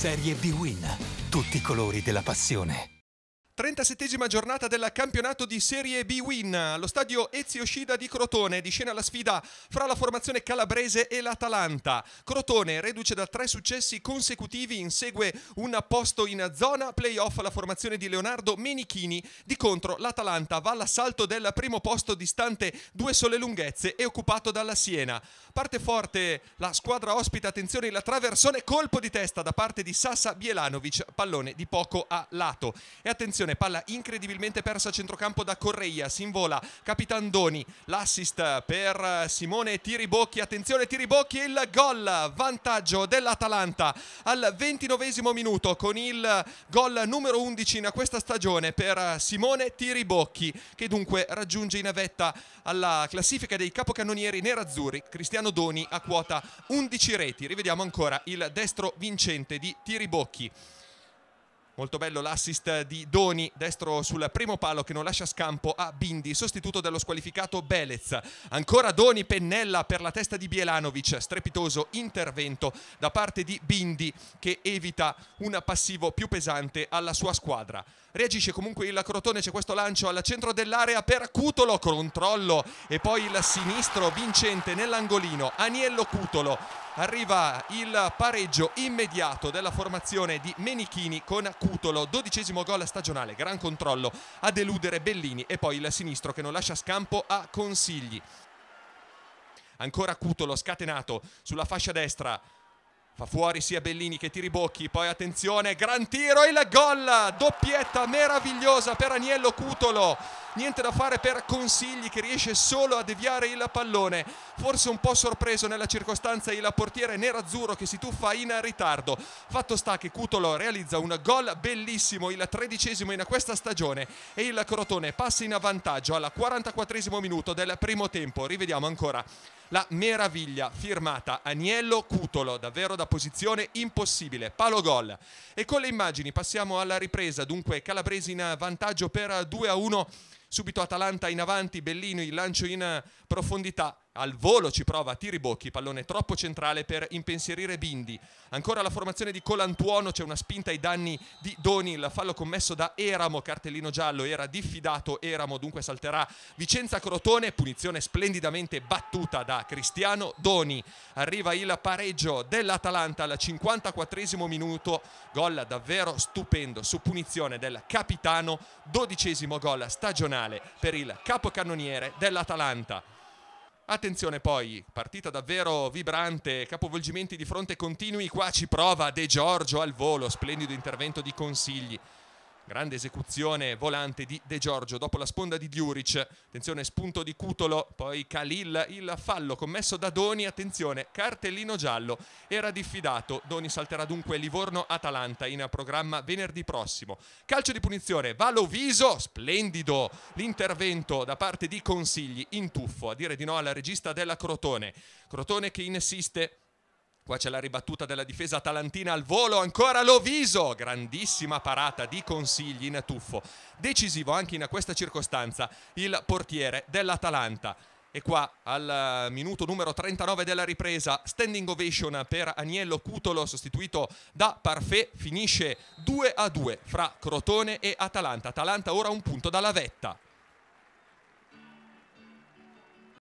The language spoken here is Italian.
serie b Win. Tutti i colori della passione. 37 giornata del campionato di Serie B Win. Allo stadio Ezio Scida di Crotone di scena la sfida fra la formazione calabrese e l'Atalanta. Crotone, reduce da tre successi consecutivi, insegue un posto in zona playoff la formazione di Leonardo Menichini. Di contro l'Atalanta va all'assalto del primo posto distante due sole lunghezze e occupato dalla Siena. Parte forte la squadra ospita, attenzione la traversone, colpo di testa da parte di Sassa Bielanovic, pallone di poco a lato. E attenzione punizione, palla incredibilmente persa a centrocampo da Correia, si invola Capitandoni, l'assist per Simone Tiribocchi, attenzione Tiribocchi, il gol, vantaggio dell'Atalanta al ventinovesimo minuto con il gol numero 11 in questa stagione per Simone Tiribocchi che dunque raggiunge in vetta alla classifica dei capocannonieri nerazzurri, Cristiano Doni a quota 11 reti, rivediamo ancora il destro vincente di Tiribocchi. Molto bello l'assist di Doni, destro sul primo palo che non lascia scampo a Bindi, sostituto dello squalificato Belez. Ancora Doni, pennella per la testa di Bielanovic, strepitoso intervento da parte di Bindi che evita un passivo più pesante alla sua squadra. Reagisce comunque il Crotone, c'è questo lancio al centro dell'area per Cutolo, controllo e poi il sinistro vincente nell'angolino, Aniello Cutolo arriva il pareggio immediato della formazione di Menichini con Cutolo, dodicesimo gol stagionale, gran controllo a deludere Bellini e poi il sinistro che non lascia scampo a Consigli. Ancora Cutolo scatenato sulla fascia destra, Fa fuori sia Bellini che Tiribocchi, poi attenzione, gran tiro, il gol, doppietta meravigliosa per Agnello Cutolo niente da fare per consigli che riesce solo a deviare il pallone. Forse un po' sorpreso nella circostanza il portiere nerazzurro che si tuffa in ritardo. Fatto sta che Cutolo realizza un gol bellissimo, il tredicesimo in questa stagione e il Crotone passa in avvantaggio al 44 minuto del primo tempo. Rivediamo ancora la meraviglia firmata Agnello Cutolo, davvero da posizione impossibile, palo gol. E con le immagini passiamo alla ripresa, dunque Calabresi in vantaggio per 2 a 1 subito Atalanta in avanti, Bellino il lancio in profondità, al volo ci prova Tiribocchi, pallone troppo centrale per impensierire Bindi. Ancora la formazione di Colantuono, c'è una spinta ai danni di Doni, il fallo commesso da Eramo, cartellino giallo, era diffidato Eramo, dunque salterà Vicenza Crotone, punizione splendidamente battuta da Cristiano Doni. Arriva il pareggio dell'Atalanta al 54 minuto, gol davvero stupendo su punizione del capitano, dodicesimo gol stagionale finale per il capocannoniere dell'Atalanta. Attenzione poi, partita davvero vibrante, capovolgimenti di fronte continui, qua ci prova De Giorgio al volo, splendido intervento di consigli grande esecuzione volante di De Giorgio dopo la sponda di Djuric attenzione spunto di Cutolo, poi Khalil, il fallo commesso da Doni, attenzione cartellino giallo, era diffidato, Doni salterà dunque Livorno-Atalanta in programma venerdì prossimo. Calcio di punizione, Valoviso, splendido l'intervento da parte di Consigli in tuffo, a dire di no alla regista della Crotone, Crotone che insiste Qua c'è la ribattuta della difesa atalantina al volo, ancora Loviso, grandissima parata di consigli in tuffo. Decisivo anche in questa circostanza il portiere dell'Atalanta. E qua al eh, minuto numero 39 della ripresa, standing ovation per Agnello Cutolo, sostituito da Parfait, finisce 2 a 2 fra Crotone e Atalanta. Atalanta ora un punto dalla vetta.